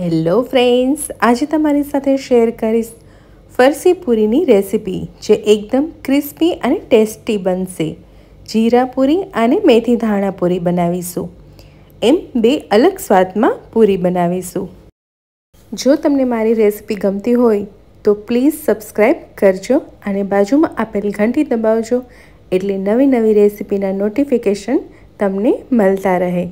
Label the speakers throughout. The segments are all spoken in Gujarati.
Speaker 1: હેલો ફ્રેન્ડ્સ આજે તમારી સાથે શેર કરીશ ફરસી પૂરીની રેસિપી જે એકદમ ક્રિસ્પી અને ટેસ્ટી બનશે જીરા પૂરી અને મેથી ધાણા પૂરી બનાવીશું એમ બે અલગ સ્વાદમાં પૂરી બનાવીશું જો તમને મારી રેસિપી ગમતી હોય તો પ્લીઝ સબસ્ક્રાઈબ કરજો અને બાજુમાં આપેલ ઘંટી દબાવજો એટલે નવી નવી રેસીપીના નોટિફિકેશન તમને મળતા રહે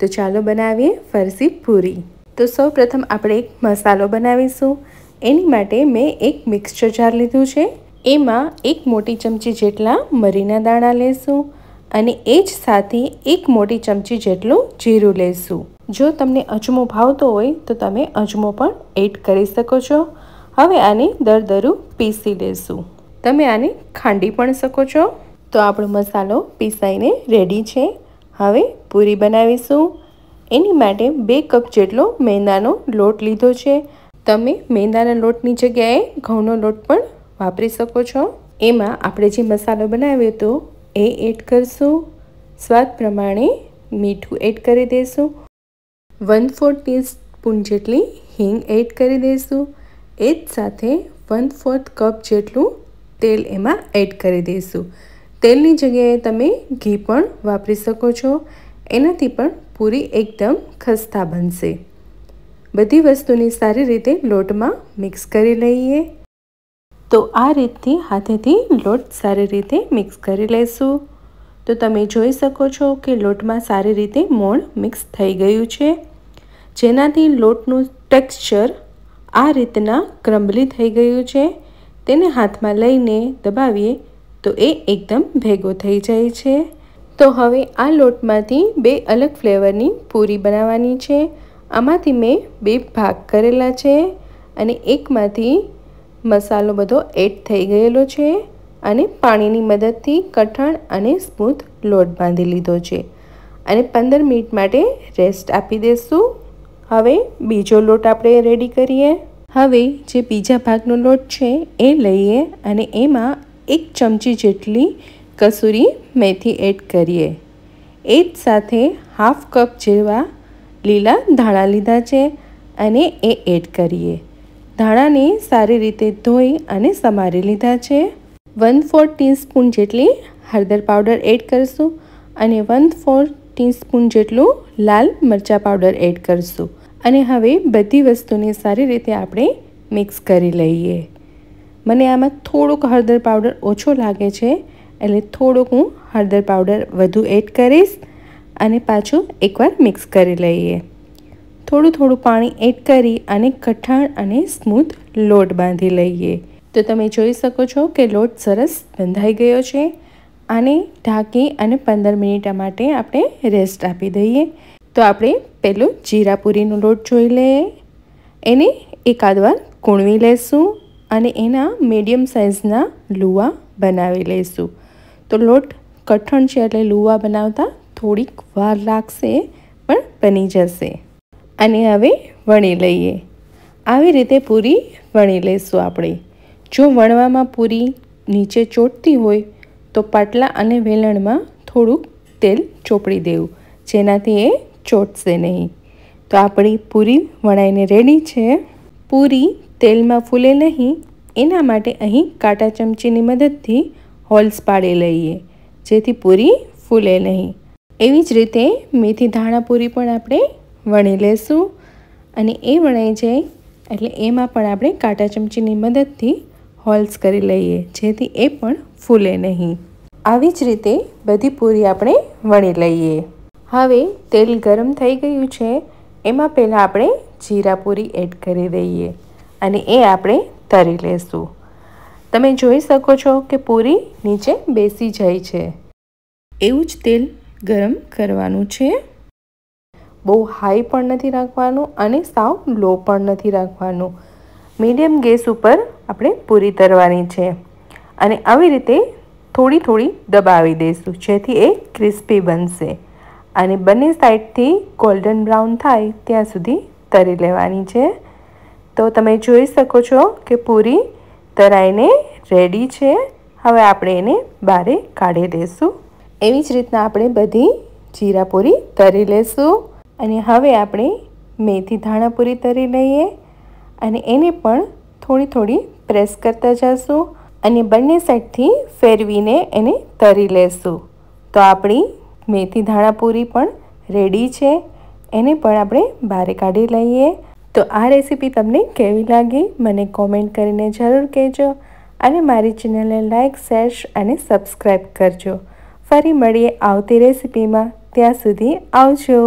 Speaker 1: તો ચાલો બનાવીએ ફરસી પૂરી તો સૌપ્રથમ આપણે એક મસાલો બનાવીશું એની માટે મેં એક મિક્સચર જાર લીધું છે એમાં એક મોટી ચમચી જેટલા મરીના દાણા લેશું અને એ જ સાથે એક મોટી ચમચી જેટલું જીરું લેશું જો તમને અજમો ભાવતો હોય તો તમે અજમો પણ એડ કરી શકો છો હવે આને દરદરું પીસી લેશું તમે આને ખાંડી પણ શકો છો તો આપણો મસાલો પીસાઈને રેડી છે હવે પૂરી બનાવીશું એની માટે બે કપ જેટલો મેંદાનો લોટ લીધો છે તમે મેંદાના લોટની જગ્યાએ ઘઉંનો લોટ પણ વાપરી શકો છો એમાં આપણે જે મસાલો બનાવ્યો હતો એ એડ કરશું સ્વાદ પ્રમાણે મીઠું એડ કરી દઈશું વન ફોર્થ ટીસ્પૂન જેટલી હિંગ એડ કરી દઈશું એ જ સાથે વન ફોર્થ કપ જેટલું તેલ એમાં એડ કરી દઈશું તેલની જગ્યાએ તમે ઘી પણ વાપરી શકો છો એનાથી પણ પૂરી એકદમ ખસ્તા બનશે બધી વસ્તુની સારી રીતે લોટમાં મિક્સ કરી લઈએ તો આ રીતથી હાથેથી લોટ સારી રીતે મિક્સ કરી લઈશું તો તમે જોઈ શકો છો કે લોટમાં સારી રીતે મોણ મિક્સ થઈ ગયું છે જેનાથી લોટનું ટેક્સચર આ રીતના ક્રમ્બલી થઈ ગયું છે તેને હાથમાં લઈને દબાવીએ તો એ એકદમ ભેગો થઈ જાય છે તો હવે આ લોટમાંથી બે અલગ ફ્લેવરની પૂરી બનાવવાની છે આમાંથી મેં બે ભાગ કરેલા છે અને એકમાંથી મસાલો બધો એડ થઈ ગયેલો છે અને પાણીની મદદથી કઠણ અને સ્મૂથ લોટ બાંધી લીધો છે અને પંદર મિનિટ માટે રેસ્ટ આપી દઈશું હવે બીજો લોટ આપણે રેડી કરીએ હવે જે બીજા ભાગનો લોટ છે એ લઈએ અને એમાં એક ચમચી જેટલી કસૂરી મેથી એડ કરીએ એ જ સાથે હાફ કપ જેવા લીલા ધાણા લીધા છે અને એ એડ કરીએ ધાણાને સારી રીતે ધોઈ અને સમારી લીધા છે વન ફોર ટીસ્પૂન જેટલી હળદર પાવડર એડ કરીશું અને વન ફોર ટીસ્પૂન જેટલું લાલ મરચાં પાવડર એડ કરીશું અને હવે બધી વસ્તુને સારી રીતે આપણે મિક્સ કરી લઈએ મને આમાં થોડોક હળદર પાવડર ઓછો લાગે છે એટલે થોડુંક હું હળદર પાવડર વધુ એડ કરીશ અને પાછું એકવાર મિક્સ કરી લઈએ થોડું થોડું પાણી એડ કરી અને કઠણ અને સ્મૂથ લોટ બાંધી લઈએ તો તમે જોઈ શકો છો કે લોટ સરસ બંધાઈ ગયો છે આને ઢાંકી અને પંદર મિનિટ માટે આપણે રેસ્ટ આપી દઈએ તો આપણે પહેલું જીરાપુરીનો લોટ જોઈ લઈએ એને એકાદ વાર કૂણવી લઈશું અને એના મીડિયમ સાઇઝના લુવા બનાવી લઈશું તો લોટ કઠણ છે એટલે લુવા બનાવતા થોડીક વાર લાગશે પણ બની જશે અને હવે વણી લઈએ આવી રીતે પૂરી વણી લઈશું આપણે જો વણવામાં પૂરી નીચે ચોટતી હોય તો પાટલા અને વેલણમાં થોડુંક તેલ ચોપડી દેવું જેનાથી એ ચોટશે નહીં તો આપણી પૂરી વણાઈને રેડી છે પૂરી તેલમાં ફૂલે નહીં એના માટે અહીં કાંટા ચમચીની મદદથી હોલ્સ પાડી લઈએ જેથી પૂરી ફૂલે નહીં એવી જ રીતે મેથી ધાણા પૂરી પણ આપણે વણી લેશું અને એ વણાઈ જાય એટલે એમાં પણ આપણે કાંટા ચમચીની મદદથી હોલ્સ કરી લઈએ જેથી એ પણ ફૂલે નહીં આવી જ રીતે બધી પૂરી આપણે વણી લઈએ હવે તેલ ગરમ થઈ ગયું છે એમાં પહેલાં આપણે જીરા પૂરી એડ કરી દઈએ અને એ આપણે તરી લેશું તમે જોઈ શકો છો કે પૂરી નીચે બેસી જાય છે એવું જ તેલ ગરમ કરવાનું છે બહુ હાઈ પણ નથી રાખવાનું અને સાવ લો પણ નથી રાખવાનું મીડિયમ ગેસ ઉપર આપણે પૂરી તરવાની છે અને આવી રીતે થોડી થોડી દબાવી દઈશું જેથી એ ક્રિસ્પી બનશે અને બંને સાઈડથી ગોલ્ડન બ્રાઉન થાય ત્યાં સુધી તરી લેવાની છે તો તમે જોઈ શકો છો કે પૂરી તરાઈને રેડી છે હવે આપણે એને બારે કાઢી દઈશું એવી જ રીતના આપણે બધી જીરાપૂરી તરી લેશું અને હવે આપણે મેથી ધાણાપૂરી તરી લઈએ અને એને પણ થોડી થોડી પ્રેસ કરતા જશું અને બંને સાઈડથી ફેરવીને એને તરી લેશું તો આપણી મેથી ધાણાપૂરી પણ રેડી છે એને પણ આપણે બહાર કાઢી લઈએ તો આ રેસીપી તમને કેવી લાગી મને કોમેન્ટ કરીને જરૂર કહેજો અને મારી ચેનલને લાઇક શેર અને સબસ્ક્રાઈબ કરજો ફરી મળીએ આવતી રેસીપીમાં ત્યાં સુધી આવજો